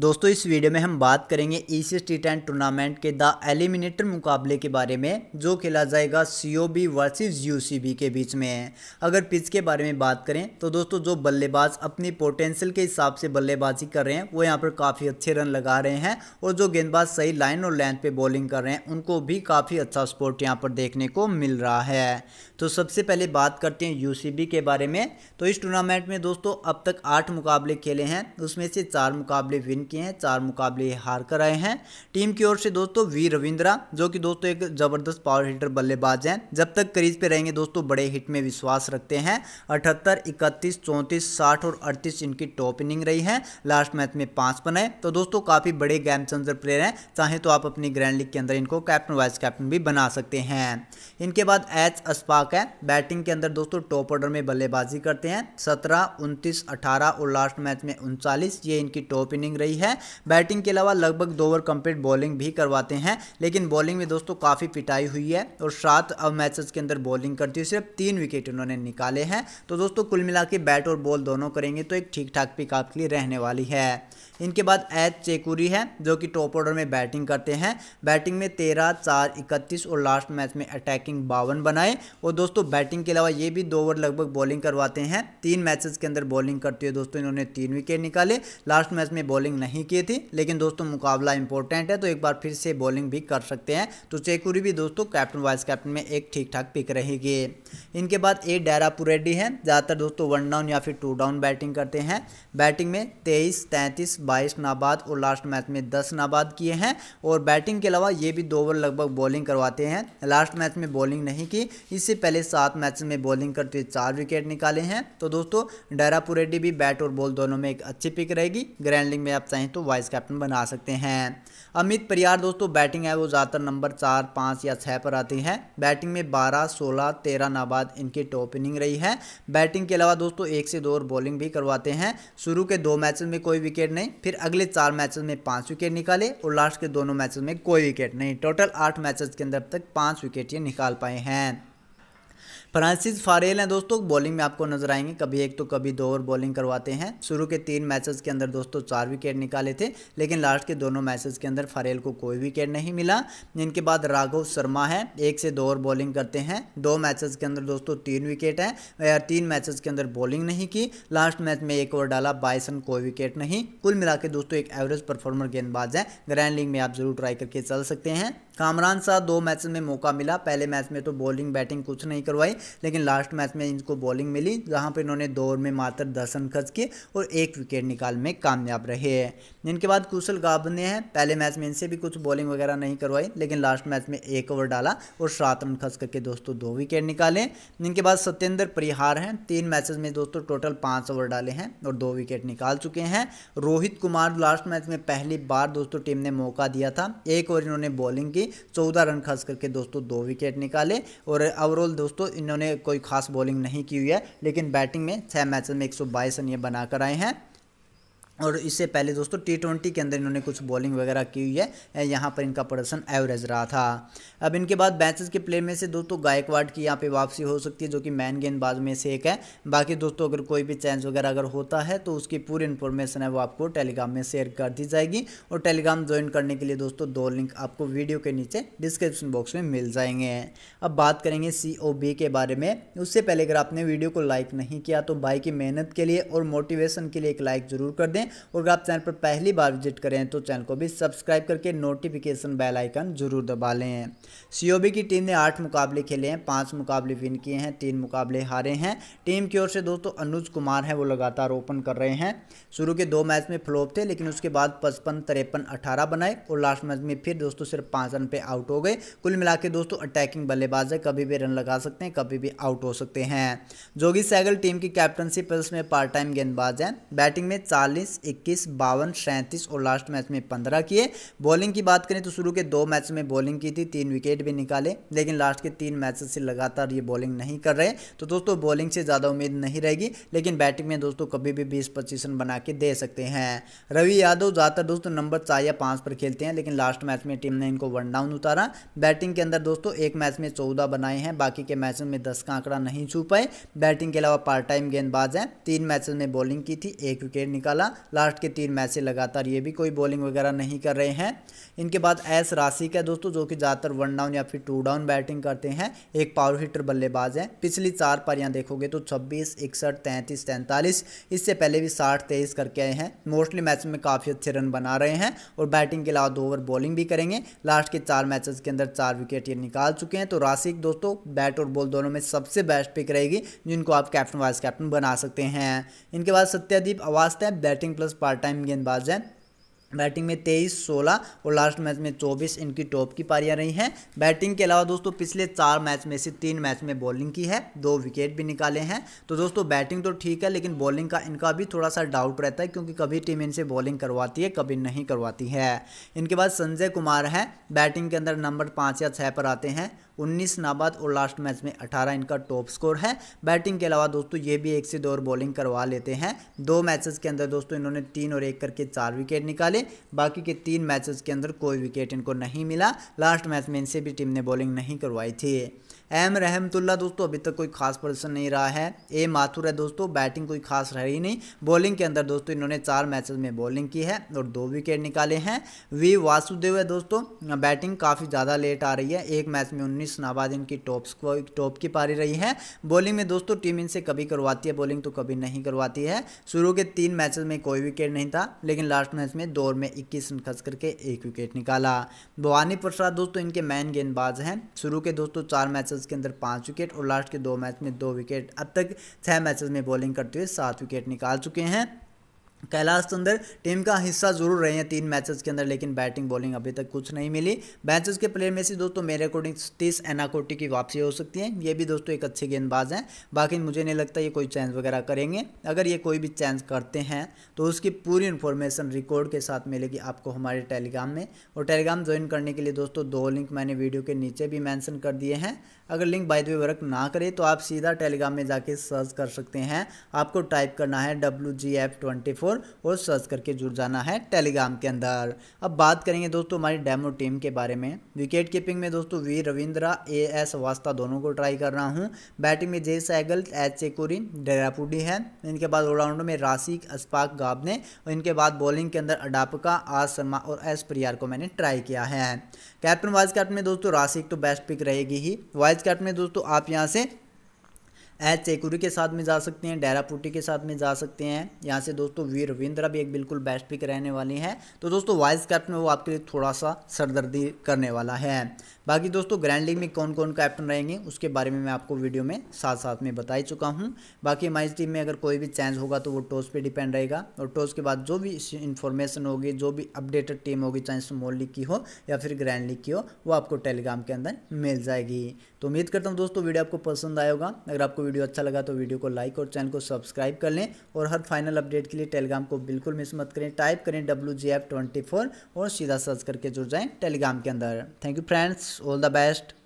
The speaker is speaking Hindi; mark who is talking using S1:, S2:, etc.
S1: दोस्तों इस वीडियो में हम बात करेंगे E C T ten tournament के द एलिमिनेटर मुकाबले के बारे में जो खेला जाएगा C O B versus U C B के बीच में है अगर पिच के बारे में बात करें तो दोस्तों जो बल्लेबाज अपनी पोटेंशियल के हिसाब से बल्लेबाजी कर रहे हैं वो यहाँ पर काफ़ी अच्छे रन लगा रहे हैं और जो गेंदबाज सही लाइन और लेंथ पर बॉलिंग कर रहे हैं उनको भी काफ़ी अच्छा स्पोर्ट यहाँ पर देखने को मिल रहा है तो सबसे पहले बात करते हैं यू सी बी के बारे में तो इस टूर्नामेंट में दोस्तों अब तक आठ मुकाबले खेले हैं उसमें से चार मुकाबले विन चुके हैं चार मुकाबले हार कर आए हैं टीम की ओर से दोस्तों वी रविंद्रा जो कि दोस्तों एक ज़बरदस्त पावर हिटर बल्लेबाज हैं जब तक करीज पे रहेंगे दोस्तों बड़े हिट में विश्वास रखते हैं अठहत्तर इकतीस चौंतीस साठ और अड़तीस इनकी टॉप इनिंग रही है लास्ट मैच में पाँच बनाए तो दोस्तों काफ़ी बड़े गेम चेंजर प्लेयर हैं चाहे तो आप अपनी ग्रैंड लीग के अंदर इनको कैप्टन वाइस कैप्टन भी बना सकते हैं इनके बाद एच अस्पाक है बैटिंग के अंदर दोस्तों टॉप ऑर्डर में बल्लेबाजी करते हैं सत्रह उनतीस अठारह और लास्ट मैच में उनचालीस ये इनकी टॉप इनिंग रही है बैटिंग के अलावा लगभग दो ओवर कंप्लीट बॉलिंग भी करवाते हैं लेकिन बॉलिंग में दोस्तों काफ़ी पिटाई हुई है और सात मैचेस के अंदर बॉलिंग करती हुई सिर्फ तीन विकेट उन्होंने निकाले हैं तो दोस्तों कुल मिला बैट और बॉल दोनों करेंगे तो एक ठीक ठाक पिक आपके लिए रहने वाली है इनके बाद एच चेकुरी है जो कि टॉप ऑर्डर में बैटिंग करते हैं बैटिंग में तेरह चार इकतीस और लास्ट मैच में अटैकिंग बावन बनाए और दोस्तों बैटिंग के अलावा ये भी दो ओवर लगभग बॉलिंग करवाते हैं तीन मैचेस के अंदर बॉलिंग करते हुए दोस्तों इन्होंने तीन विकेट निकाले लास्ट मैच में बॉलिंग नहीं की थी लेकिन दोस्तों मुकाबला इंपॉर्टेंट है तो एक बार फिर से बॉलिंग भी कर सकते हैं तो चेकुरी भी दोस्तों कैप्टन वाइस कैप्टन में एक ठीक ठाक पिक रहेगी इनके बाद ए डेरापुरेडी है ज़्यादातर दोस्तों वन डाउन या फिर टू डाउन बैटिंग करते हैं बैटिंग में तेईस तैंतीस बाईस नाबाद और लास्ट मैच में दस नाबाद किए हैं और बैटिंग के अलावा ये भी दो ओवर लगभग बॉलिंग करवाते हैं लास्ट मैच में बॉलिंग नहीं की इससे पहले सात मैच में बॉलिंग करते हुए चार विकेट निकाले हैं तो दोस्तों डैरापुरेड्डी रेड्डी भी बैट और बॉल दोनों में एक अच्छी पिक रहेगी ग्रैंड लीग में आप चाहें तो वाइस कैप्टन बना सकते हैं अमित परियार दोस्तों बैटिंग है वो ज़्यादातर नंबर चार पाँच या छः पर आती हैं बैटिंग में बारह सोलह तेरह नाबाद इनकी टॉप इनिंग रही है बैटिंग के अलावा दोस्तों एक से दो और बॉलिंग भी करवाते हैं शुरू के दो मैचेस में कोई विकेट नहीं फिर अगले चार मैचेस में पाँच विकेट निकाले और लास्ट के दोनों मैचेस में कोई विकेट नहीं टोटल आठ मैचेस के अंदर अब तक पाँच विकेट ये निकाल पाए हैं फ्रांसिस फारेल हैं दोस्तों बॉलिंग में आपको नजर आएंगे कभी एक तो कभी दो ओवर बॉलिंग करवाते हैं शुरू के तीन मैचेस के अंदर दोस्तों चार विकेट निकाले थे लेकिन लास्ट के दोनों मैचेस के अंदर फारेल को कोई विकेट नहीं मिला इनके बाद राघव शर्मा है एक से दो और बॉलिंग करते हैं दो मैचेस के अंदर दोस्तों तीन विकेट है तीन मैचेस के अंदर बॉलिंग नहीं की लास्ट मैच में एक ओवर डाला बाईस रन कोई विकेट नहीं कुल मिला दोस्तों एक एवरेज परफॉर्मर गेंदबाज है ग्रैंड लीग में आप जरूर ट्राई करके चल सकते हैं कामरान साहब दो मैच में मौका मिला पहले मैच में तो बॉलिंग बैटिंग कुछ नहीं करवाई लेकिन लास्ट मैच में इनको बॉलिंग मिली जहां पर इन्होंने दो ओवर में मात्र दस रन खर्च किए और एक विकेट निकाल में कामयाब रहे हैं इनके बाद कुशल गाब ने हैं पहले मैच में इनसे भी कुछ बॉलिंग वगैरह नहीं करवाई लेकिन लास्ट मैच में एक ओवर डाला और सात रन खर्च करके दोस्तों दो विकेट निकाले इनके बाद सत्येंद्र परिहार हैं तीन मैचेज में दोस्तों टोटल पाँच ओवर डाले हैं और दो विकेट निकाल चुके हैं रोहित कुमार लास्ट मैच में पहली बार दोस्तों टीम ने मौका दिया था एक ओवर इन्होंने बॉलिंग की चौदह रन खर्च करके दोस्तों दो विकेट निकाले और ओवरऑल दोस्तों इन्होंने कोई खास बॉलिंग नहीं की हुई है लेकिन बैटिंग में छः मैचों में एक रन ये बनाकर आए हैं और इससे पहले दोस्तों टी ट्वेंटी के अंदर इन्होंने कुछ बॉलिंग वगैरह की हुई है यहाँ पर इनका प्रदर्शन एवरेज रहा था अब इनके बाद बैचेस के प्लेयर में से दोस्तों गायकवाड की यहाँ पे वापसी हो सकती है जो कि मैन गेंदबाज में से एक है बाकी दोस्तों अगर कोई भी चेंज वगैरह अगर होता है तो उसकी पूरी इन्फॉर्मेशन है वो आपको टेलीग्राम में शेयर कर दी जाएगी और टेलीग्राम ज्वाइन करने के लिए दोस्तों दो लिंक आपको वीडियो के नीचे डिस्क्रिप्शन बॉक्स में मिल जाएंगे अब बात करेंगे सी के बारे में उससे पहले अगर आपने वीडियो को लाइक नहीं किया तो बाई की मेहनत के लिए और मोटिवेशन के लिए एक लाइक ज़रूर कर दें और अगर आप चैनल पर पहली बार विजिट करें तो चैनल को भी सब्सक्राइब करके नोटिफिकेशन बेल आइकन जरूर दबा लें सीओबी की टीम ने आठ मुकाबले खेले हैं पांच मुकाबले विन किए हैं तीन मुकाबले हारे हैं टीम की ओर से दोस्तों अनुज कुमार हैं वो लगातार ओपन कर रहे हैं शुरू के दो मैच में फ्लोप थे लेकिन उसके बाद पचपन तिरपन अठारह बनाए और लास्ट मैच में फिर दोस्तों सिर्फ पाँच रन पे आउट हो गए कुल मिला दोस्तों अटैकिंग बल्लेबाज है कभी भी रन लगा सकते हैं कभी भी आउट हो सकते हैं जोगी सैगल टीम की कैप्टनशिप में पार्ट टाइम गेंदबाज हैं बैटिंग में चालीस इक्कीस बावन सैंतीस और लास्ट मैच में पंद्रह किए बॉलिंग की बात करें तो शुरू के दो मैच में बॉलिंग की थी तीन विकेट भी निकाले लेकिन लास्ट के तीन मैच से लगातार ये बॉलिंग नहीं कर रहे तो दोस्तों बॉलिंग से ज़्यादा उम्मीद नहीं रहेगी लेकिन बैटिंग में दोस्तों कभी भी बीस पच्चीस रन बना के दे सकते हैं रवि यादव ज़्यादातर दोस्तों नंबर चार या पाँच पर खेलते हैं लेकिन लास्ट मैच में टीम ने इनको वन डाउन उतारा बैटिंग के अंदर दोस्तों एक मैच में चौदह बनाए हैं बाकी के मैच में दस का आंकड़ा नहीं छू पाए बैटिंग के अलावा पार्ट टाइम गेंदबाज हैं तीन मैचेस में बॉलिंग की थी एक विकेट निकाला लास्ट के तीन मैच से लगातार ये भी कोई बॉलिंग वगैरह नहीं कर रहे हैं इनके बाद एस राशिक है दोस्तों जो कि ज़्यादातर वन डाउन या फिर टू डाउन बैटिंग करते हैं एक पावर हिटर बल्लेबाज हैं पिछली चार पारियाँ देखोगे तो छब्बीस इकसठ तैंतीस तैंतालीस इससे पहले भी साठ तेईस करके आए हैं मोस्टली मैच में काफ़ी अच्छे रन बना रहे हैं और बैटिंग के अलावा दो ओवर बॉलिंग भी करेंगे लास्ट के चार मैचेस के अंदर चार विकेट ये निकाल चुके हैं तो राशिक दोस्तों बैट और बॉल दोनों में सबसे बेस्ट पिक रहेगी जिनको आप कैप्टन वाइस कैप्टन बना सकते हैं इनके बाद सत्यादीप अवास्ता batting batting plus part time गेंदबाज हैं बैटिंग में तेईस सोलह और लास्ट मैच में चौबीस इनकी टॉप की पारियां रही हैं बैटिंग के अलावा दोस्तों पिछले चार मैच में से तीन मैच में बॉलिंग की है दो विकेट भी निकाले हैं तो दोस्तों बैटिंग तो ठीक है लेकिन बॉलिंग का इनका भी थोड़ा सा डाउट रहता है क्योंकि कभी टीम इनसे बॉलिंग करवाती है कभी नहीं करवाती है इनके बाद संजय कुमार हैं बैटिंग के अंदर नंबर पाँच या छः पर आते हैं उन्नीस नाबाद और लास्ट मैच में अठारह इनका टॉप स्कोर है बैटिंग के अलावा दोस्तों ये भी एक से दो और बॉलिंग करवा लेते हैं दो मैचेस के अंदर दोस्तों इन्होंने तीन और एक करके चार विकेट निकाले डाले बाकी के तीन मैचेस के अंदर कोई विकेट इनको नहीं मिला लास्ट मैच में इनसे भी टीम ने बॉलिंग नहीं करवाई थी एम रहमतुल्ला दोस्तों अभी तक कोई खास प्रदर्शन नहीं रहा है ए माथुर है दोस्तों बैटिंग कोई खास रही नहीं बॉलिंग के अंदर दोस्तों इन्होंने चार मैचेस में बॉलिंग की है और दो विकेट निकाले हैं वी वासुदेव है दोस्तों बैटिंग काफ़ी ज़्यादा लेट आ रही है एक मैच में उन्नीस नाबाद इनकी टॉप टॉप की पारी रही है बॉलिंग में दोस्तों टीम इनसे कभी करवाती है बॉलिंग तो कभी नहीं करवाती है शुरू के तीन मैच में कोई विकेट नहीं था लेकिन लास्ट मैच में दौर में इक्कीस रन खर्च करके एक विकेट निकाला भवानी प्रसाद दोस्तों इनके मैन गेंदबाज हैं शुरू के दोस्तों चार मैचेज मैचेस के अंदर पाँच विकेट और लास्ट के दो मैच में दो विकेट अब तक छः मैचेस में बॉलिंग करते हुए सात विकेट निकाल चुके हैं कैलाश सुंदर टीम का हिस्सा जरूर रहे हैं तीन मैचेस के अंदर लेकिन बैटिंग बॉलिंग अभी तक कुछ नहीं मिली मैचेस के प्लेयर में से दोस्तों मेरे अकॉर्डिंग तीस एनाकोटी की वापसी हो सकती है ये भी दोस्तों एक अच्छे गेंदबाज हैं बाकी मुझे नहीं लगता ये कोई चेंज वगैरह करेंगे अगर ये कोई भी चेंज करते हैं तो उसकी पूरी इन्फॉर्मेशन रिकॉर्ड के साथ मिलेगी आपको हमारे टेलीग्राम में और टेलीग्राम ज्वाइन करने के लिए दोस्तों दो लिंक मैंने वीडियो के नीचे भी मैंसन कर दिए हैं अगर लिंक बाई द वर्क ना करें तो आप सीधा टेलीग्राम में जाके सर्च कर सकते हैं आपको टाइप करना है W G F twenty four four और सर्च करके जुड़ जाना है टेलीग्राम के अंदर अब बात करेंगे दोस्तों हमारी डेमो टीम के बारे में विकेट कीपिंग में दोस्तों वी रविंद्रा ए एस वास्ता दोनों को ट्राई कर रहा हूँ बैटिंग में जे सैगल एच चेकोरी डेरापुडी है इनके बाद ऑलराउंडर में राशिक अस्पाक गाबने और इनके बाद बॉलिंग के अंदर अडापका आर शर्मा और एस प्रियार को मैंने ट्राई किया है कैप्टन वाइस कैप्टन में दोस्तों राशिक तो बेस्ट पिक रहेगी ही वाइस कैप्टन में दोस्तों आप यहाँ से एच चेकुरी के साथ में जा सकते हैं डेरापुटी के साथ में जा सकते हैं यहाँ से दोस्तों वी रविंद्रा भी एक बिल्कुल बेस्ट पिक रहने वाली हैं तो दोस्तों वाइस कैप्टन वो आपके लिए थोड़ा सा सरदर्दी करने वाला है बाकी दोस्तों ग्रैंड लीग में कौन कौन कैप्टन रहेंगे उसके बारे में मैं आपको वीडियो में साथ साथ में बता ही चुका हूँ बाकी हमारी टीम में अगर कोई भी चेंज होगा तो वो टॉस पर डिपेंड रहेगा और टॉस के बाद जो भी इन्फॉर्मेशन होगी जो भी अपडेटेड टीम होगी चाहे स्मॉल लीग की हो या फिर ग्रैंड लीग की हो वो आपको टेलीग्राम के अंदर मिल जाएगी तो उम्मीद करता हूँ दोस्तों वीडियो आपको पसंद आएगा अगर आपको वीडियो अच्छा लगा तो वीडियो को लाइक और चैनल को सब्सक्राइब कर लें और हर फाइनल अपडेट के लिए टेलीग्राम को बिल्कुल मिस मत करें टाइप करें W G F twenty four और सीधा सर्च करके जुड़ जाएँ टेलीग्राम के अंदर thank you friends all the best